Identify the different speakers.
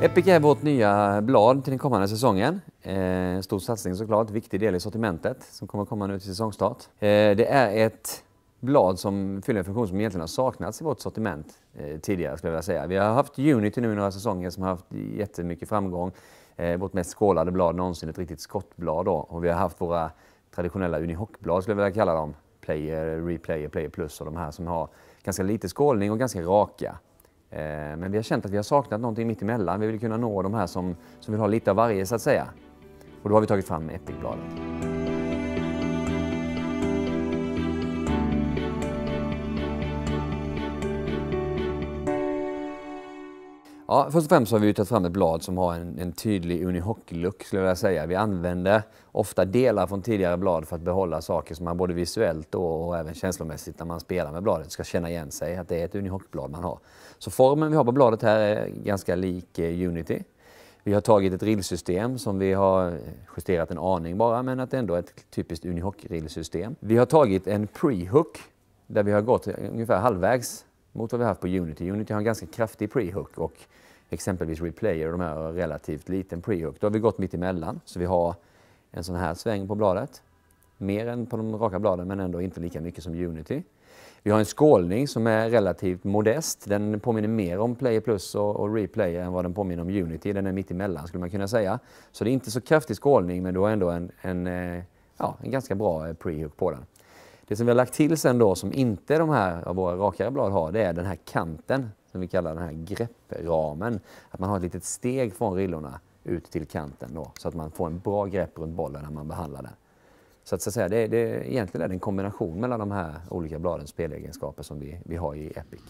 Speaker 1: Epic är vårt nya blad till den kommande säsongen. Eh, stor satsning såklart, viktig del i sortimentet som kommer att komma nu till säsongstart. Eh, det är ett blad som fyller en funktion som egentligen har saknats i vårt sortiment eh, tidigare skulle jag vilja säga. Vi har haft Unity nu i några säsonger som har haft jättemycket framgång. Eh, vårt mest skålade blad någonsin, ett riktigt skottblad då. Och vi har haft våra traditionella Unihoc-blad skulle jag vilja kalla dem. Player, Replayer, Player Plus och de här som har ganska lite skålning och ganska raka. Eh, men vi har känt att vi har saknat någonting mitt emellan. Vi vill kunna nå de här som, som vill ha lite av varje så att säga. Och då har vi tagit fram Epicbladet. Ja, först och främst har vi tagit fram ett blad som har en, en tydlig unihockey-look skulle jag vilja säga. Vi använder ofta delar från tidigare blad för att behålla saker som man både visuellt och, och även känslomässigt när man spelar med bladet ska känna igen sig, att det är ett unihockey-blad man har. Så formen vi har på bladet här är ganska lik eh, Unity. Vi har tagit ett rillsystem som vi har justerat en aning bara, men att det ändå är ett typiskt unihockey-rillsystem. Vi har tagit en pre-hook där vi har gått ungefär halvvägs mot vad vi haft på Unity. Unity har en ganska kraftig prehook och exempelvis Replayer och de här har relativt liten prehook. Då har vi gått mitt emellan så vi har en sån här sväng på bladet. Mer än på de raka bladen men ändå inte lika mycket som Unity. Vi har en skålning som är relativt modest. Den påminner mer om Player Plus och, och Replayer än vad den påminner om Unity. Den är mitt emellan skulle man kunna säga. Så det är inte så kraftig skålning men du har ändå en, en, eh, ja, en ganska bra eh, prehook på den. Det som vi har lagt till sen då som inte de här av våra rakare blad har, det är den här kanten som vi kallar den här greppramen. Att man har ett litet steg från rillorna ut till kanten då, så att man får en bra grepp runt bollen när man behandlar den. Så att, så att säga, det, det, egentligen är det en kombination mellan de här olika bladens spelegenskaper som vi, vi har i Epic.